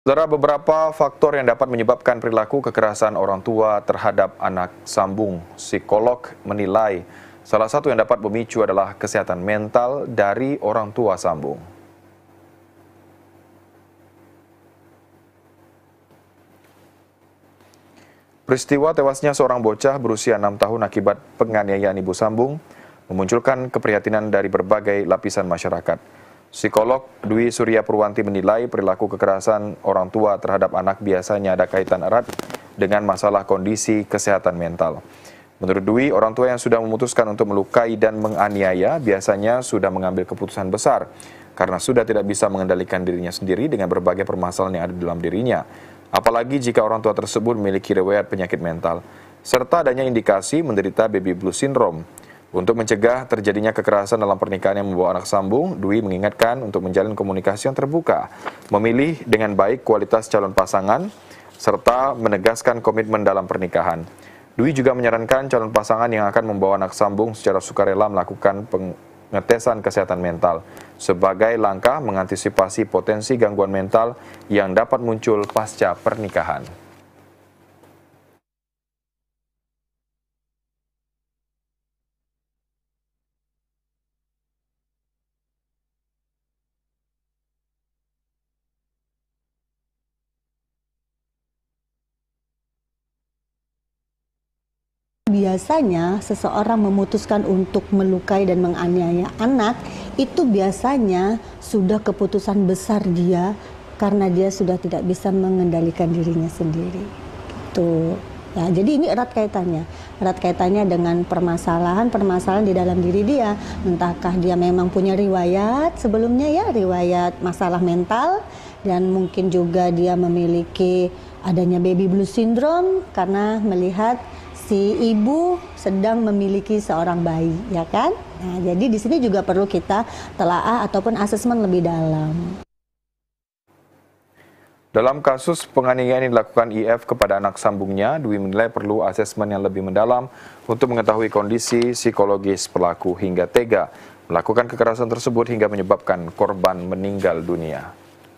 Saudara beberapa faktor yang dapat menyebabkan perilaku kekerasan orang tua terhadap anak sambung. Psikolog menilai salah satu yang dapat memicu adalah kesehatan mental dari orang tua sambung. Peristiwa tewasnya seorang bocah berusia 6 tahun akibat penganiayaan ibu sambung memunculkan keprihatinan dari berbagai lapisan masyarakat. Psikolog Dwi Surya Purwanti menilai perilaku kekerasan orang tua terhadap anak biasanya ada kaitan erat dengan masalah kondisi kesehatan mental. Menurut Dwi, orang tua yang sudah memutuskan untuk melukai dan menganiaya biasanya sudah mengambil keputusan besar karena sudah tidak bisa mengendalikan dirinya sendiri dengan berbagai permasalahan yang ada dalam dirinya. Apalagi jika orang tua tersebut memiliki riwayat penyakit mental serta adanya indikasi menderita baby blue syndrome untuk mencegah terjadinya kekerasan dalam pernikahan yang membawa anak sambung, Dwi mengingatkan untuk menjalin komunikasi yang terbuka, memilih dengan baik kualitas calon pasangan, serta menegaskan komitmen dalam pernikahan. Dwi juga menyarankan calon pasangan yang akan membawa anak sambung secara sukarela melakukan pengetesan kesehatan mental sebagai langkah mengantisipasi potensi gangguan mental yang dapat muncul pasca pernikahan. biasanya seseorang memutuskan untuk melukai dan menganiaya anak itu biasanya sudah keputusan besar dia karena dia sudah tidak bisa mengendalikan dirinya sendiri. Gitu. Ya, jadi ini erat kaitannya. Erat kaitannya dengan permasalahan-permasalahan di dalam diri dia. Entahkah dia memang punya riwayat sebelumnya ya, riwayat masalah mental dan mungkin juga dia memiliki adanya baby blue syndrome karena melihat si ibu sedang memiliki seorang bayi, ya kan? Nah, jadi di sini juga perlu kita telaah ataupun asesmen lebih dalam. Dalam kasus penganiayaan yang dilakukan IF kepada anak sambungnya, Dwi menilai perlu asesmen yang lebih mendalam untuk mengetahui kondisi psikologis pelaku hingga tega melakukan kekerasan tersebut hingga menyebabkan korban meninggal dunia.